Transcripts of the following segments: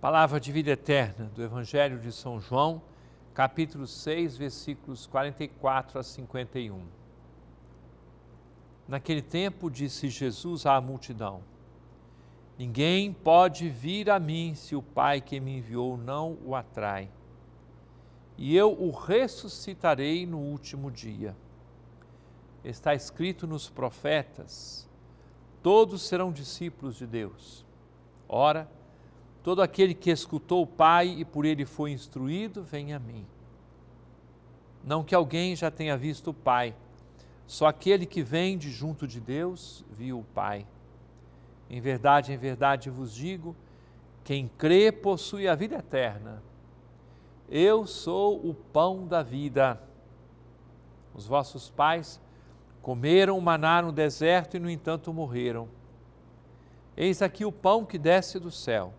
Palavra de vida eterna do Evangelho de São João, capítulo 6, versículos 44 a 51. Naquele tempo disse Jesus à multidão: Ninguém pode vir a mim se o Pai que me enviou não o atrai. E eu o ressuscitarei no último dia. Está escrito nos profetas: todos serão discípulos de Deus. Ora, Todo aquele que escutou o Pai e por ele foi instruído, vem a mim. Não que alguém já tenha visto o Pai, só aquele que vem de junto de Deus viu o Pai. Em verdade, em verdade vos digo: quem crê possui a vida eterna. Eu sou o pão da vida. Os vossos pais comeram maná no deserto e, no entanto, morreram. Eis aqui o pão que desce do céu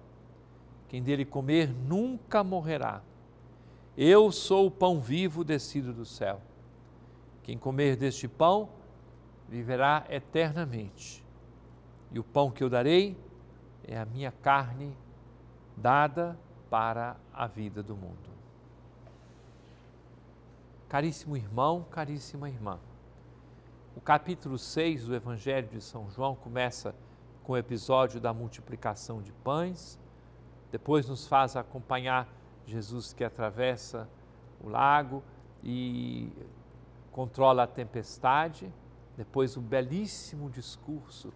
quem dele comer nunca morrerá. Eu sou o pão vivo descido do céu. Quem comer deste pão viverá eternamente. E o pão que eu darei é a minha carne dada para a vida do mundo. Caríssimo irmão, caríssima irmã, o capítulo 6 do Evangelho de São João começa com o episódio da multiplicação de pães depois nos faz acompanhar Jesus que atravessa o lago e controla a tempestade. Depois o um belíssimo discurso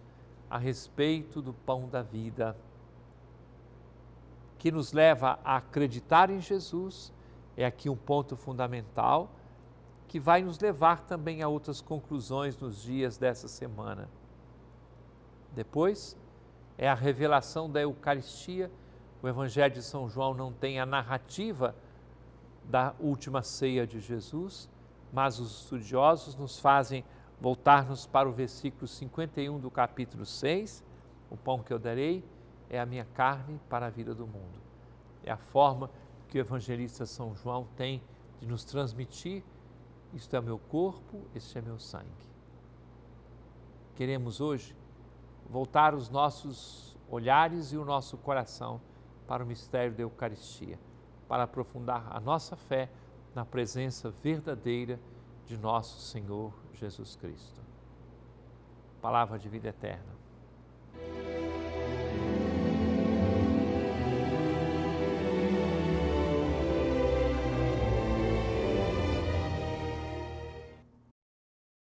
a respeito do pão da vida, que nos leva a acreditar em Jesus, é aqui um ponto fundamental que vai nos levar também a outras conclusões nos dias dessa semana. Depois é a revelação da Eucaristia o Evangelho de São João não tem a narrativa da última ceia de Jesus, mas os estudiosos nos fazem voltarmos para o versículo 51 do capítulo 6. O pão que eu darei é a minha carne para a vida do mundo. É a forma que o evangelista São João tem de nos transmitir: isto é meu corpo, este é meu sangue. Queremos hoje voltar os nossos olhares e o nosso coração para o mistério da Eucaristia, para aprofundar a nossa fé na presença verdadeira de nosso Senhor Jesus Cristo. Palavra de vida eterna.